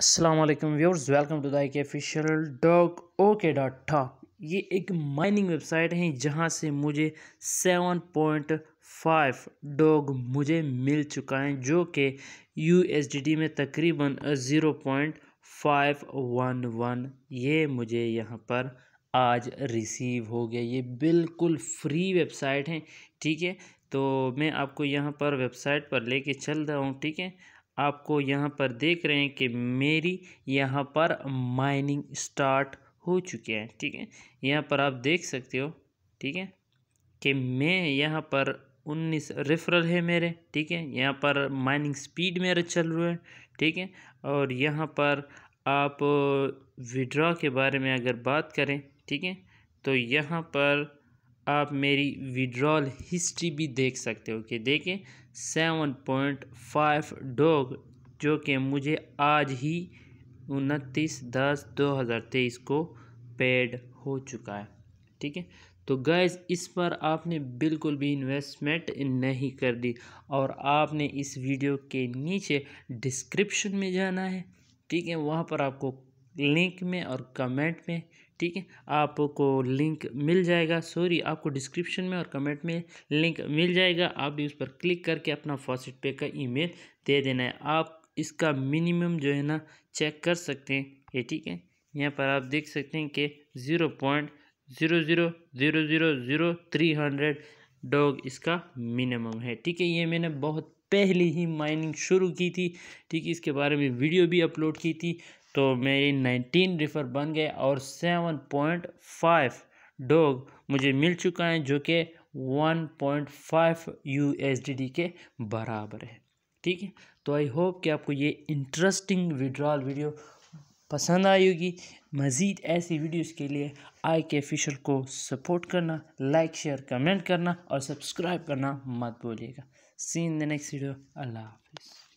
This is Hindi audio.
Aslam viewers welcome to the के official dog okay dot talk ये एक माइनिंग वेबसाइट है जहाँ से मुझे सेवन पॉइंट फाइव डॉग मुझे मिल चुका है जो कि यू में तकरीबन zero point five one one ये मुझे यहाँ पर आज रिसीव हो गया ये बिल्कुल फ्री वेबसाइट है ठीक है तो मैं आपको यहाँ पर वेबसाइट पर लेके चल रहा हूँ ठीक है आपको यहाँ पर देख रहे हैं कि मेरी यहाँ पर माइनिंग स्टार्ट हो चुके हैं ठीक है यहाँ पर आप देख सकते हो ठीक है कि मैं यहाँ पर उन्नीस रेफरल है मेरे ठीक है यहाँ पर माइनिंग स्पीड मेरे चल रहा है ठीक है और यहाँ पर आप विड्रॉ के बारे में अगर बात करें ठीक है तो यहाँ पर आप मेरी विड्रॉल हिस्ट्री भी देख सकते हो कि देखें सेवन पॉइंट फाइव डॉग जो कि मुझे आज ही उनतीस दस दो हज़ार तेईस को पेड हो चुका है ठीक है तो गैस इस पर आपने बिल्कुल भी इन्वेस्टमेंट नहीं कर दी और आपने इस वीडियो के नीचे डिस्क्रिप्शन में जाना है ठीक है वहाँ पर आपको लिंक में और कमेंट में ठीक है आपको लिंक मिल जाएगा सॉरी आपको डिस्क्रिप्शन में और कमेंट में लिंक मिल जाएगा आप भी उस पर क्लिक करके अपना फॉसिट पे का ईमेल दे देना है आप इसका मिनिमम जो है ना चेक कर सकते हैं ये ठीक है यहाँ पर आप देख सकते हैं कि zero point zero zero zero zero zero three hundred dog इसका मिनिमम है ठीक है ये मैंने बहुत पहले ही माइनिंग शुरू की थी ठीक है इसके बारे में वीडियो भी अपलोड की थी तो मेरी नाइनटीन रिफर बन गए और सेवन पॉइंट फाइव डॉग मुझे मिल चुका है जो कि वन पॉइंट फाइव यू के बराबर है ठीक है तो आई होप कि आपको ये इंटरेस्टिंग विड्रॉल वीडियो पसंद आई होगी मज़ीद ऐसी वीडियोस के लिए आई के ऑफिशल को सपोर्ट करना लाइक शेयर कमेंट करना और सब्सक्राइब करना मत भूलिएगा इन द नेक्स्ट वीडियो अल्लाह हाफिज़